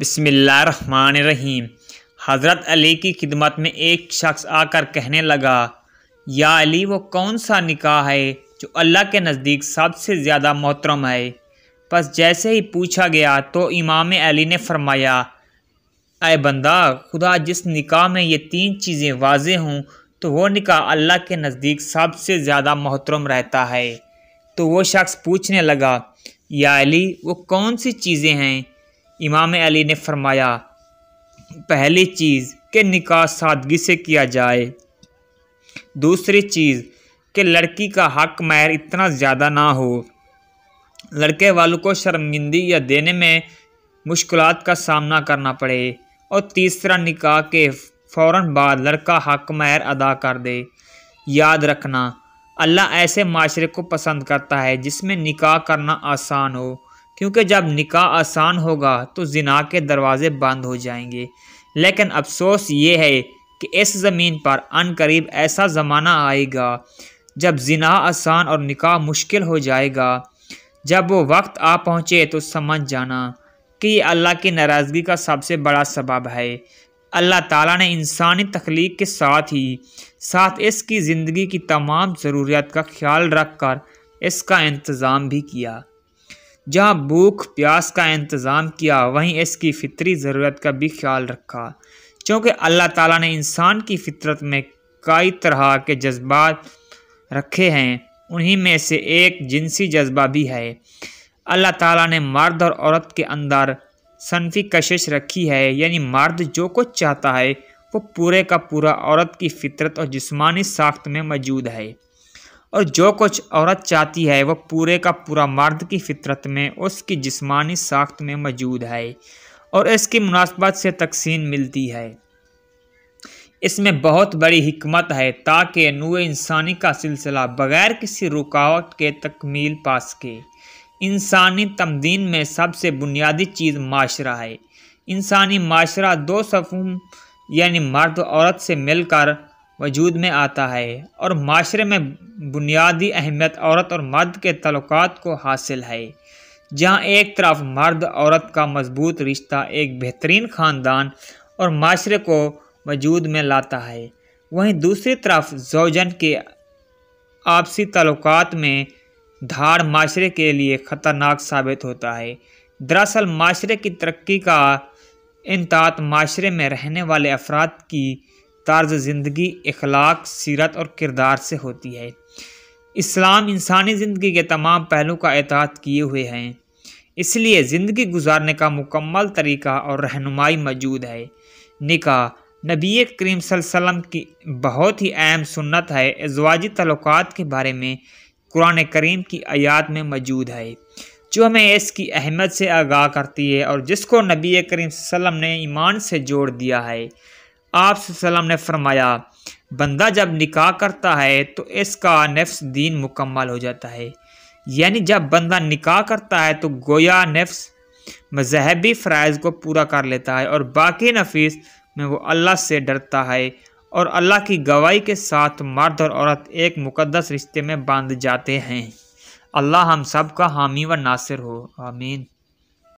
बिसमीम हज़रत अली की खिदमत में एक शख्स आकर कहने लगा या अली वो कौन सा निकाह है जो अल्लाह के नज़दीक सबसे ज़्यादा मोहतरम है बस जैसे ही पूछा गया तो इमाम अली ने फरमाया आए बंदा खुदा जिस निकाह में ये तीन चीज़ें वाज हों तो वो निकाह अल्लाह के नज़दीक सबसे ज़्यादा मोहतरम रहता है तो वो शख्स पूछने लगा या अली वो कौन सी चीज़ें हैं इमाम अली ने फरमाया पहली चीज़ के निकाह सादगी से किया जाए दूसरी चीज़ कि लड़की का हक मैर इतना ज़्यादा ना हो लड़के वालों को शर्मिंदी या देने में मुश्किल का सामना करना पड़े और तीसरा निकाह के फ़ौर बाद लड़का हक मैर अदा कर दे याद रखना अल्लाह ऐसे माशरे को पसंद करता है जिसमें निकाह करना आसान हो क्योंकि जब निकाह आसान होगा तो जिना के दरवाज़े बंद हो जाएंगे लेकिन अफसोस ये है कि इस ज़मीन पर अन करीब ऐसा ज़माना आएगा जब जिना आसान और निकाह मुश्किल हो जाएगा जब वो वक्त आ पहुँचे तो समझ जाना कि ये अल्लाह की नाराज़गी का सबसे बड़ा सबब है अल्लाह ताला ने इंसानी तख्लीक के साथ ही साथ इसकी ज़िंदगी की तमाम ज़रूरियात का ख्याल रख कर इसका इंतज़ाम भी किया जहाँ भूख प्यास का इंतज़ाम किया वहीं इसकी फितरी ज़रूरत का भी ख्याल रखा क्योंकि अल्लाह ताला ने इंसान की फितरत में कई तरह के जज्बात रखे हैं उन्हीं में से एक जिनसी जज्बा भी है अल्लाह ताला ने मर्द और औरत के अंदर सनफी कशिश रखी है यानी मर्द जो कुछ चाहता है वो पूरे का पूरा औरत की फितरत और जिस्मानी साख्त में मौजूद है और जो कुछ औरत चाहती है वह पूरे का पूरा मर्द की फितरत में उसकी जिस्मानी साख्त में मौजूद है और इसकी मुनासबत से तकसीम मिलती है इसमें बहुत बड़ी हमत है ताकि नूर इंसानी का सिलसिला बगैर किसी रुकावट के तकमील पा सके इंसानी तमदीन में सबसे बुनियादी चीज़ माशरा है इंसानी माशरा दो सफ़ूम यानी मर्द औरत से मिलकर वजूद में आता है और माशरे में बुनियादी अहमियत औरत और मर्द के तलक़ात को हासिल है जहाँ एक तरफ मर्द औरत का मजबूत रिश्ता एक बेहतरीन ख़ानदान और माशरे को वजूद में लाता है वहीं दूसरी तरफ जोजन के आपसी तल्क में धार माशरे के लिए ख़तरनाक साबित होता है दरअसल माशरे की तरक्की का इनतात माशरे में रहने वाले अफराद की तर्ज ज़िंदगी अखलाक सीरत और किरदार से होती है इस्लाम इंसानी ज़िंदगी के तमाम पहलू का एतद किए हुए हैं इसलिए ज़िंदगी गुजारने का मुकम्मल तरीका और रहनुमाई मौजूद है निका नबी करीम सल्लम की बहुत ही अहम सुन्नत है एजवाजी तल्लक के बारे में कुरान करीम की आयात में मौजूद है जो हमें इसकी अहमियत से आगाह करती है और जिसको नबी करीम सल्लम ने ईमान से जोड़ दिया है आप ने फरमाया बंदा जब निकाह करता है तो इसका नफ्स दीन मुकम्मल हो जाता है यानी जब बंदा निकाह करता है तो गोया नफ्स मजहबी फ़रज़ को पूरा कर लेता है और बाकी नफीस में वो अल्लाह से डरता है और अल्लाह की गवाही के साथ मर्द और औरत एक मुकदस रिश्ते में बांध जाते हैं अल्लाह हम सब का हामी व नासिर हो आमीन